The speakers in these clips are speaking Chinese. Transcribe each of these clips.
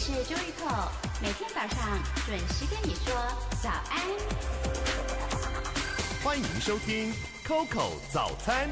我是周玉 o 每天早上准时跟你说早安。欢迎收听《Coco 早餐》。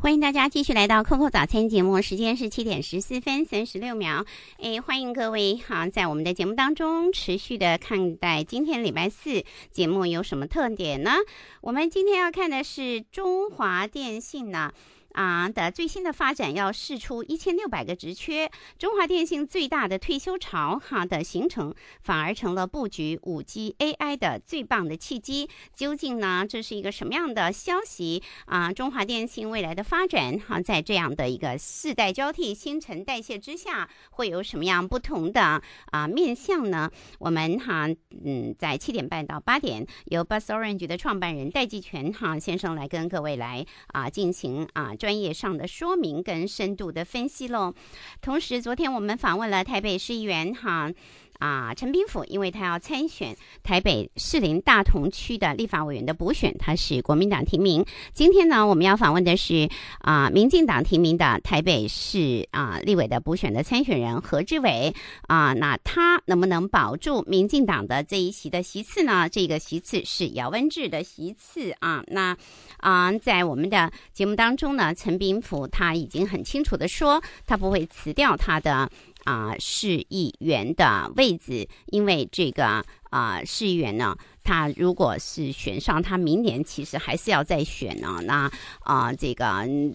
欢迎大家继续来到《Coco 早餐》节目，时间是七点十四分三十六秒。哎，欢迎各位！好，在我们的节目当中，持续的看待今天礼拜四节目有什么特点呢？我们今天要看的是中华电信呢。啊的最新的发展要试出一千六百个职缺，中华电信最大的退休潮哈的形成，反而成了布局五 G AI 的最棒的契机。究竟呢，这是一个什么样的消息啊？中华电信未来的发展哈，在这样的一个世代交替新陈代谢之下，会有什么样不同的啊面向呢？我们哈嗯，在七点半到八点，由 Bus Orange 的创办人戴继全哈先生来跟各位来啊进行啊专业上的说明跟深度的分析喽。同时，昨天我们访问了台北市议员哈。啊，陈炳甫，因为他要参选台北士林大同区的立法委员的补选，他是国民党提名。今天呢，我们要访问的是啊，民进党提名的台北市啊立委的补选的参选人何志伟啊，那他能不能保住民进党的这一席的席次呢？这个席次是姚文智的席次啊。那啊，在我们的节目当中呢，陈炳甫他已经很清楚的说，他不会辞掉他的。啊，市议员的位置，因为这个啊，市议员呢。他如果是选上，他明年其实还是要再选呢。那啊，这个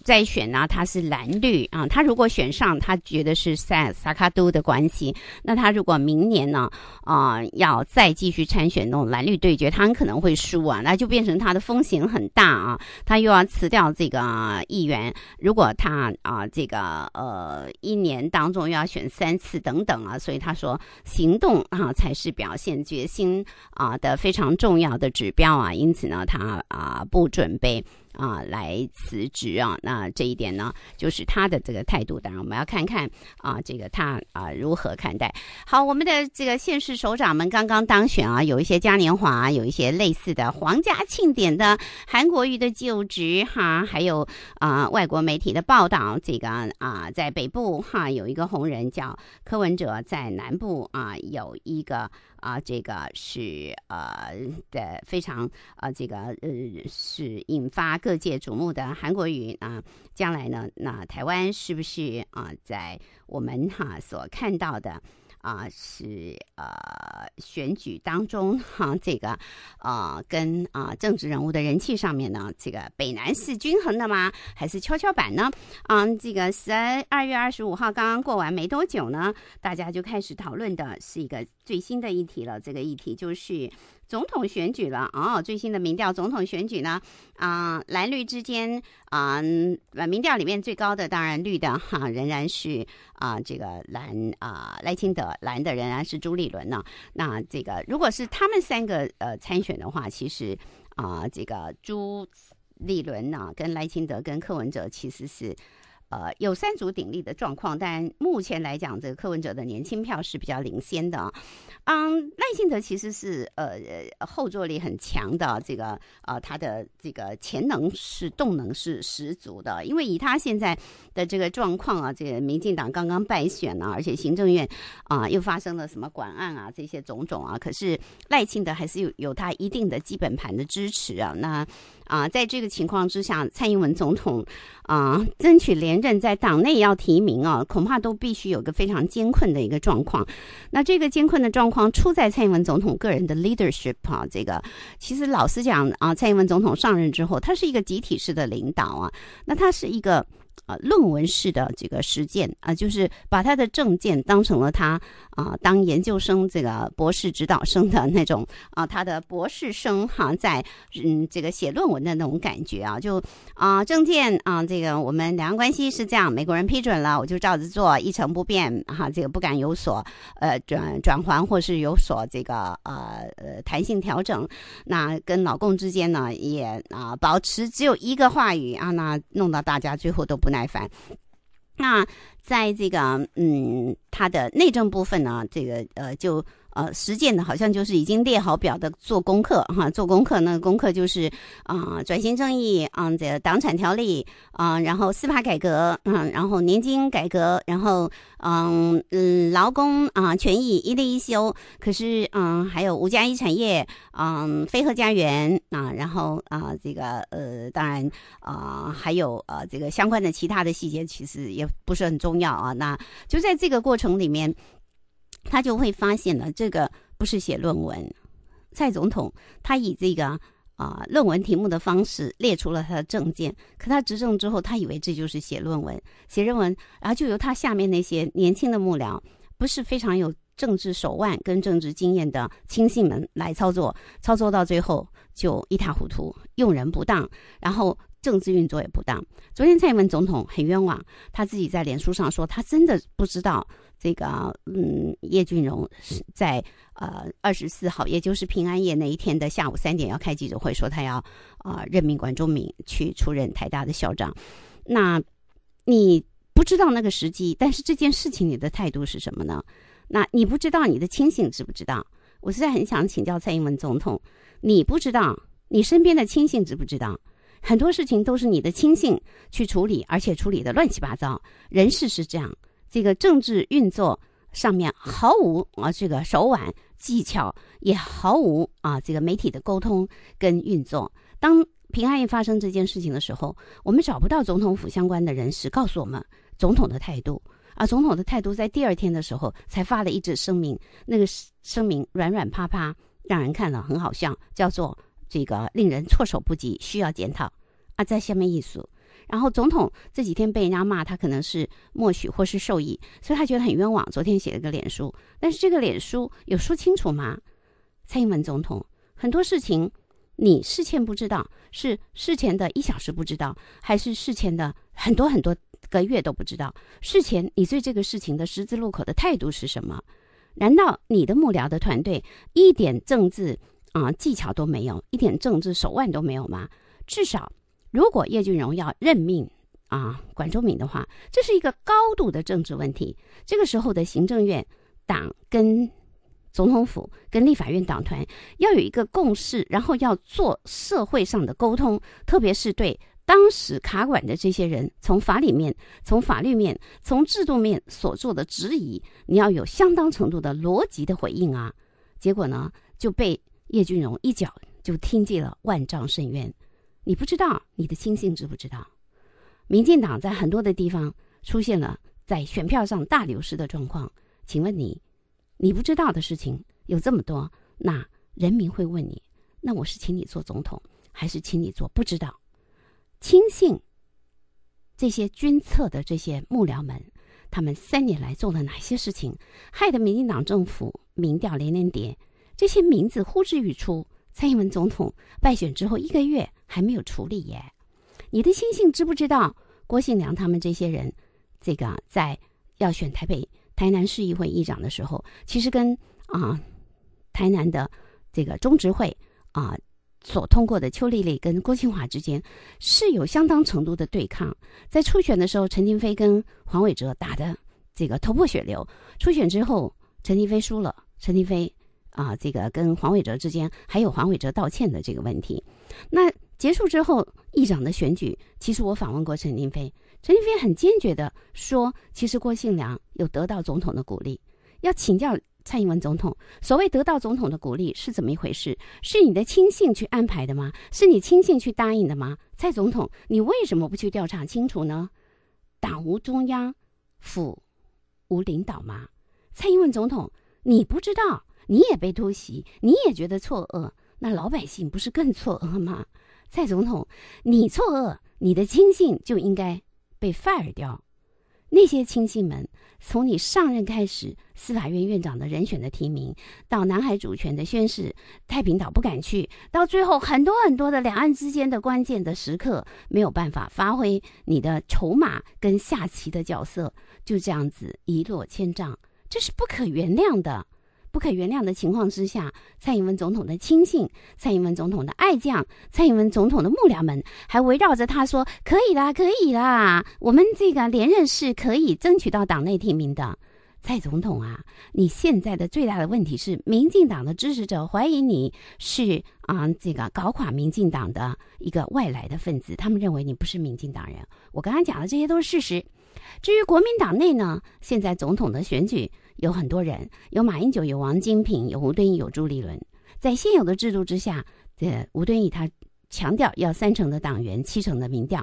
再选呢，他是蓝绿啊。他如果选上，他觉得是萨萨卡都的关系。那他如果明年呢，啊，要再继续参选那种蓝绿对决，他很可能会输啊。那就变成他的风险很大啊。他又要辞掉这个议员，如果他啊，这个呃，一年当中又要选三次等等啊，所以他说行动啊才是表现决心啊的非常。非常重要的指标啊，因此呢，他啊不准备啊来辞职啊。那这一点呢，就是他的这个态度，当然我们要看看啊，这个他啊如何看待。好，我们的这个现世首长们刚刚当选啊，有一些嘉年华，有一些类似的皇家庆典的韩国瑜的就职哈，还有啊外国媒体的报道，这个啊在北部哈有一个红人叫柯文哲，在南部啊有一个。啊，这个是呃的非常啊，这个呃是引发各界瞩目的韩国语啊，将来呢，那台湾是不是啊，在我们哈所看到的？啊，是呃，选举当中哈，这个呃，跟啊政治人物的人气上面呢，这个北南是均衡的吗？还是跷跷板呢？啊，这个十二月二十五号刚刚过完没多久呢，大家就开始讨论的是一个最新的议题了。这个议题就是。总统选举了哦，最新的民调，总统选举呢，啊，蓝绿之间啊，民调里面最高的当然绿的哈，仍然是啊这个蓝啊赖清德蓝的仍然是朱立伦呢。那这个如果是他们三个呃参选的话，其实啊这个朱立伦呢跟赖清德跟柯文哲其实是。呃，有三足鼎立的状况，但目前来讲，这个柯文哲的年轻票是比较领先的啊。嗯，赖清德其实是呃呃后坐力很强的，这个呃他的这个潜能是动能是十足的，因为以他现在的这个状况啊，这个民进党刚刚败选啊，而且行政院啊又发生了什么管案啊这些种种啊，可是赖清德还是有有他一定的基本盘的支持啊。那啊，在这个情况之下，蔡英文总统啊争取连。正在党内要提名啊，恐怕都必须有个非常艰困的一个状况。那这个艰困的状况出在蔡英文总统个人的 leadership 啊。这个其实老实讲啊，蔡英文总统上任之后，他是一个集体式的领导啊，那他是一个。啊，论文式的这个实践啊，就是把他的证件当成了他啊，当研究生这个博士指导生的那种啊，他的博士生哈，在嗯这个写论文的那种感觉啊，就啊证件啊，这个我们两岸关系是这样，美国人批准了，我就照着做一成不变哈，这个不敢有所呃转转还或是有所这个呃呃弹性调整。那跟老公之间呢也啊保持只有一个话语啊，那弄到大家最后都。不耐烦。那在这个嗯，他的内政部分呢，这个呃就。呃，实践的好像就是已经列好表的做功课哈，做功课那功课就是啊，转型正义啊，这党产条例啊，然后司法改革嗯，然后年金改革，然后嗯嗯，劳工啊权益一对一休，可是嗯，还有五家一产业嗯，飞鹤家园啊，然后啊这个呃，当然啊，还有呃这个相关的其他的细节其实也不是很重要啊，那就在这个过程里面。他就会发现呢，这个不是写论文。蔡总统他以这个啊论文题目的方式列出了他的证件，可他执政之后，他以为这就是写论文，写论文，然后就由他下面那些年轻的幕僚，不是非常有政治手腕跟政治经验的亲信们来操作，操作到最后就一塌糊涂，用人不当，然后。政治运作也不当。昨天蔡英文总统很冤枉，他自己在脸书上说，他真的不知道这个。嗯，叶俊荣是在呃二十四号，也就是平安夜那一天的下午三点要开记者会，说他要啊任命管仲明去出任台大的校长。那你不知道那个时机，但是这件事情你的态度是什么呢？那你不知道你的亲信知不知道？我实在很想请教蔡英文总统，你不知道，你身边的亲信知不知道？很多事情都是你的亲信去处理，而且处理的乱七八糟。人事是这样，这个政治运作上面毫无啊这个手腕技巧，也毫无啊这个媒体的沟通跟运作。当平安夜发生这件事情的时候，我们找不到总统府相关的人士告诉我们总统的态度，而总统的态度在第二天的时候才发了一纸声明，那个声明软软趴趴，让人看了很好笑，叫做。这个令人措手不及，需要检讨啊！在下面一组。然后总统这几天被人家骂，他可能是默许或是受益，所以他觉得很冤枉。昨天写了个脸书，但是这个脸书有说清楚吗？蔡英文总统很多事情，你事前不知道，是事前的一小时不知道，还是事前的很多很多个月都不知道？事前你对这个事情的十字路口的态度是什么？难道你的幕僚的团队一点政治？啊，技巧都没有，一点政治手腕都没有吗？至少，如果叶俊荣要任命啊，管仲敏的话，这是一个高度的政治问题。这个时候的行政院党跟总统府跟立法院党团要有一个共识，然后要做社会上的沟通，特别是对当时卡管的这些人，从法里面、从法律面、从制度面所做的质疑，你要有相当程度的逻辑的回应啊。结果呢，就被。叶俊荣一脚就踢进了万丈深渊。你不知道，你的亲信知不知道？民进党在很多的地方出现了在选票上大流失的状况。请问你，你不知道的事情有这么多，那人民会问你：那我是请你做总统，还是请你做不知道？亲信这些军策的这些幕僚们，他们三年来做了哪些事情，害得民进党政府民调连连跌？这些名字呼之欲出。蔡英文总统败选之后一个月还没有处理耶。你的亲信知不知道？郭姓良他们这些人，这个在要选台北、台南市议会议长的时候，其实跟啊台南的这个中执会啊所通过的邱丽丽跟郭庆华之间是有相当程度的对抗。在初选的时候，陈廷飞跟黄伟哲打的这个头破血流。初选之后，陈廷飞输了。陈廷飞。啊，这个跟黄伟哲之间还有黄伟哲道歉的这个问题，那结束之后，议长的选举，其实我访问过陈金飞，陈金飞很坚决的说，其实郭信良有得到总统的鼓励，要请教蔡英文总统。所谓得到总统的鼓励是怎么一回事？是你的亲信去安排的吗？是你亲信去答应的吗？蔡总统，你为什么不去调查清楚呢？党无中央，府无领导吗？蔡英文总统，你不知道。你也被突袭，你也觉得错愕，那老百姓不是更错愕吗？蔡总统，你错愕，你的亲信就应该被 fire 掉。那些亲信们，从你上任开始，司法院院长的人选的提名，到南海主权的宣誓，太平岛不敢去，到最后很多很多的两岸之间的关键的时刻，没有办法发挥你的筹码跟下棋的角色，就这样子一落千丈，这是不可原谅的。不可原谅的情况之下，蔡英文总统的亲信、蔡英文总统的爱将、蔡英文总统的幕僚们，还围绕着他说：“可以啦，可以啦，我们这个连任是可以争取到党内提名的。”蔡总统啊，你现在的最大的问题是，民进党的支持者怀疑你是啊，这个搞垮民进党的一个外来的分子，他们认为你不是民进党人。我刚刚讲的这些都是事实。至于国民党内呢，现在总统的选举有很多人，有马英九，有王金平，有吴敦义，有朱立伦。在现有的制度之下，这吴敦义他。强调要三成的党员，七成的民调，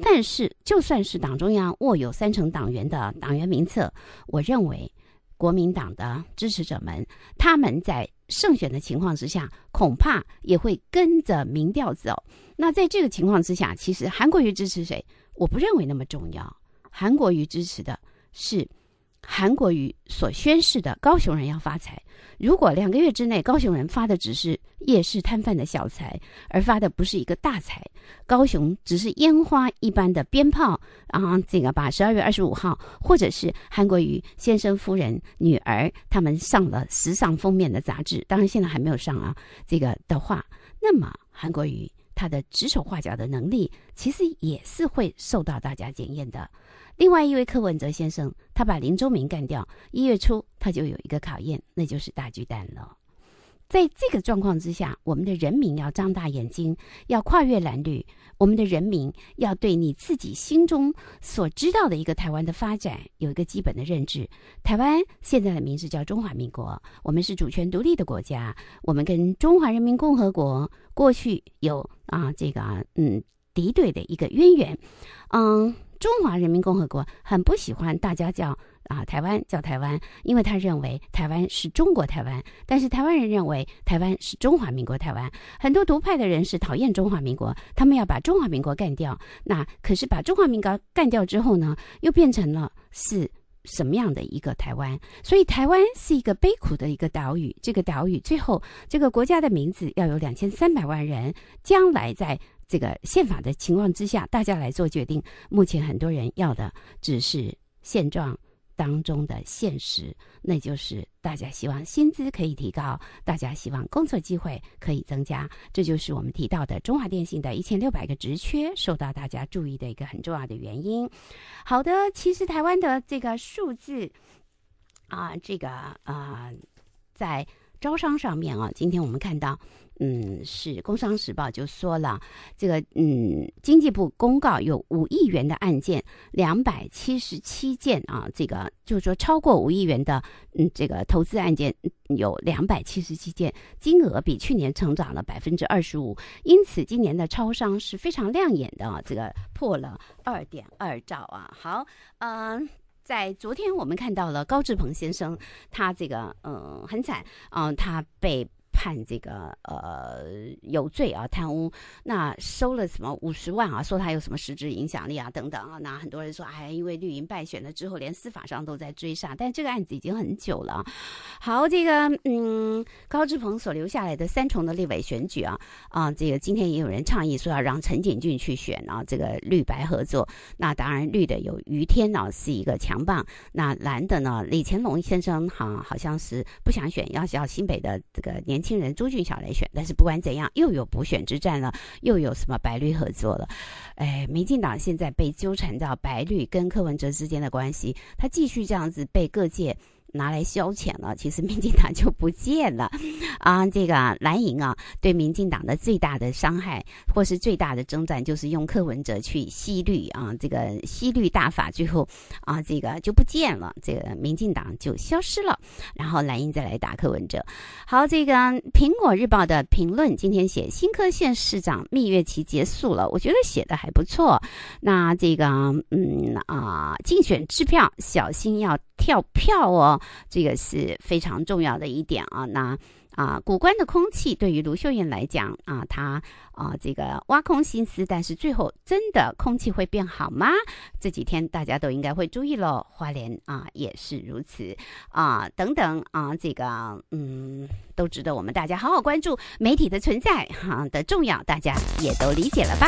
但是就算是党中央握有三成党员的党员名册，我认为国民党的支持者们，他们在胜选的情况之下，恐怕也会跟着民调走。那在这个情况之下，其实韩国瑜支持谁，我不认为那么重要。韩国瑜支持的是。韩国瑜所宣誓的高雄人要发财。如果两个月之内高雄人发的只是夜市摊贩的小财，而发的不是一个大财，高雄只是烟花一般的鞭炮啊！这个把十二月二十五号或者是韩国瑜先生、夫人、女儿他们上了时尚封面的杂志，当然现在还没有上啊。这个的话，那么韩国瑜。他的指手画脚的能力，其实也是会受到大家检验的。另外一位柯文哲先生，他把林周明干掉，一月初他就有一个考验，那就是大巨蛋了。在这个状况之下，我们的人民要张大眼睛，要跨越蓝绿。我们的人民要对你自己心中所知道的一个台湾的发展有一个基本的认知。台湾现在的名字叫中华民国，我们是主权独立的国家，我们跟中华人民共和国过去有啊这个嗯敌对的一个渊源，嗯，中华人民共和国很不喜欢大家叫。啊，台湾叫台湾，因为他认为台湾是中国台湾，但是台湾人认为台湾是中华民国台湾。很多独派的人是讨厌中华民国，他们要把中华民国干掉。那可是把中华民国干掉之后呢，又变成了是什么样的一个台湾？所以台湾是一个悲苦的一个岛屿。这个岛屿最后，这个国家的名字要有两千三百万人将来在这个宪法的情况之下，大家来做决定。目前很多人要的只是现状。当中的现实，那就是大家希望薪资可以提高，大家希望工作机会可以增加，这就是我们提到的中华电信的一千六百个职缺受到大家注意的一个很重要的原因。好的，其实台湾的这个数字，啊，这个啊，在。招商上面啊，今天我们看到，嗯，是《工商时报》就说了，这个嗯，经济部公告有五亿元的案件，两百七十七件啊，这个就是说超过五亿元的嗯，这个投资案件有两百七十七件，金额比去年成长了百分之二十五，因此今年的超商是非常亮眼的，这个破了二点二兆啊。好，嗯。在昨天，我们看到了高志鹏先生，他这个嗯很惨，嗯他被判这个呃有罪啊贪污，那收了什么五十万啊，说他有什么实质影响力啊等等啊，那很多人说哎因为绿营败选了之后，连司法上都在追杀，但这个案子已经很久了，好这个嗯。高志鹏所留下来的三重的立委选举啊啊，这个今天也有人倡议说要让陈景峻去选啊，这个绿白合作。那当然绿的有于天朗是一个强棒，那蓝的呢李乾隆先生哈好像是不想选，要叫新北的这个年轻人朱俊晓来选。但是不管怎样，又有补选之战了，又有什么白绿合作了？哎，民进党现在被纠缠到白绿跟柯文哲之间的关系，他继续这样子被各界。拿来消遣了，其实民进党就不见了，啊，这个蓝营啊，对民进党的最大的伤害或是最大的征战，就是用柯文哲去吸绿啊，这个吸绿大法，最后啊，这个就不见了，这个民进党就消失了，然后蓝营再来打柯文哲。好，这个《苹果日报》的评论今天写新科县市长蜜月期结束了，我觉得写的还不错。那这个，嗯啊，竞选支票小心要。跳票哦，这个是非常重要的一点啊。那啊，古关的空气对于卢秀燕来讲啊，她啊这个挖空心思，但是最后真的空气会变好吗？这几天大家都应该会注意喽。花莲啊也是如此啊，等等啊，这个嗯，都值得我们大家好好关注媒体的存在哈的重要，大家也都理解了吧？